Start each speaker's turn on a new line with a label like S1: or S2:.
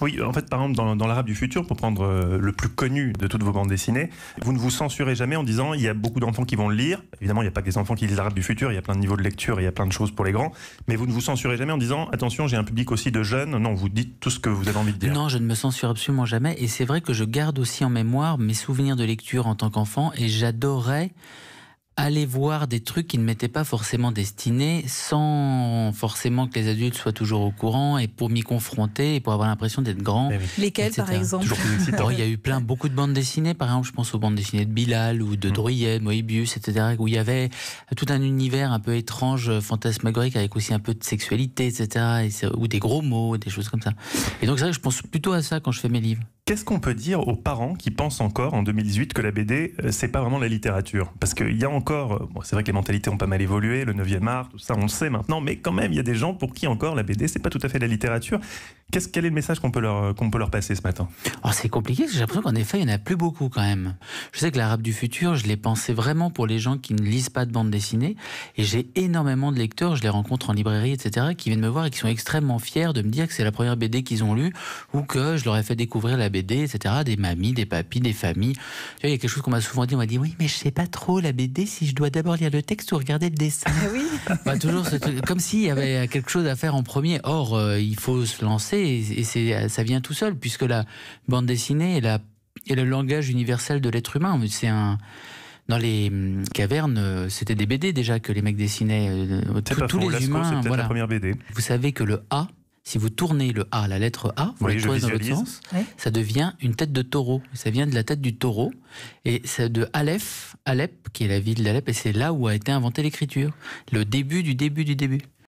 S1: Oui, en fait, par exemple, dans, l'Arabe du futur, pour prendre euh, le plus connu de toutes vos bandes dessinées, vous ne vous censurez jamais en disant il y a beaucoup d'enfants qui vont le lire. Évidemment, il n'y a pas que des enfants qui lisent l'Arabe du futur, il y a plein de niveaux de lecture, il y a plein de choses pour les grands. Mais vous ne vous censurez jamais en disant attention, j'ai un public aussi de jeunes. Non, vous dites tout ce que vous avez
S2: envie de dire. Non, je ne me censure absolument jamais. Et c'est vrai que je garde aussi en mémoire mes souvenirs de lecture en tant qu'enfant et j'adorais aller voir des trucs qui ne m'étaient pas forcément destinés sans forcément que les adultes soient toujours au courant et pour m'y confronter et pour avoir l'impression d'être grand. Eh Lesquels par exemple Il y a eu plein, beaucoup de bandes dessinées, par exemple je pense aux bandes dessinées de Bilal ou de mm. Drouillet, Moebius, etc. où il y avait tout un univers un peu étrange, fantasmagorique avec aussi un peu de sexualité, etc. ou des gros mots, des choses comme ça. Et donc c'est vrai que je pense plutôt à ça quand je fais mes livres. Qu'est-ce qu'on peut dire aux parents qui pensent encore en 2018 que la BD,
S1: euh, c'est pas vraiment la littérature Parce qu'il y a encore, euh, bon, c'est vrai que les mentalités ont pas mal évolué, le 9e art, tout ça, on le sait maintenant, mais quand même, il y a des gens pour qui encore la BD, c'est pas tout à fait la littérature. quel est le message qu'on peut
S2: leur, euh, peut leur passer ce matin oh, c'est compliqué, j'ai l'impression qu'en effet, il n'y en a plus beaucoup quand même. Je sais que l'Arabe du futur, je l'ai pensé vraiment pour les gens qui ne lisent pas de bande dessinée, et j'ai énormément de lecteurs, je les rencontre en librairie, etc., qui viennent me voir et qui sont extrêmement fiers de me dire que c'est la première BD qu'ils ont lue, ou que je leur ai fait découvrir la BD BD, etc., des mamies, des papis, des familles. Tu il y a quelque chose qu'on m'a souvent dit, on m'a dit, oui, mais je sais pas trop la BD si je dois d'abord lire le texte ou regarder le dessin. Ah oui. Bah, toujours comme s'il y avait quelque chose à faire en premier. Or, euh, il faut se lancer et, et ça vient tout seul, puisque la bande dessinée est, le langage universel de l'être humain. C'est un dans les hum, cavernes, euh, c'était des BD déjà que les mecs dessinaient. Euh, tous les humains, la première BD. Vous savez que le A si vous tournez le A, la lettre A, vous la dans sens, ça devient une tête de taureau. Ça vient de la tête du taureau. Et c'est de Aleph, Alep, qui est la ville d'Alep, et c'est là où a été inventée l'écriture. Le début du début du début.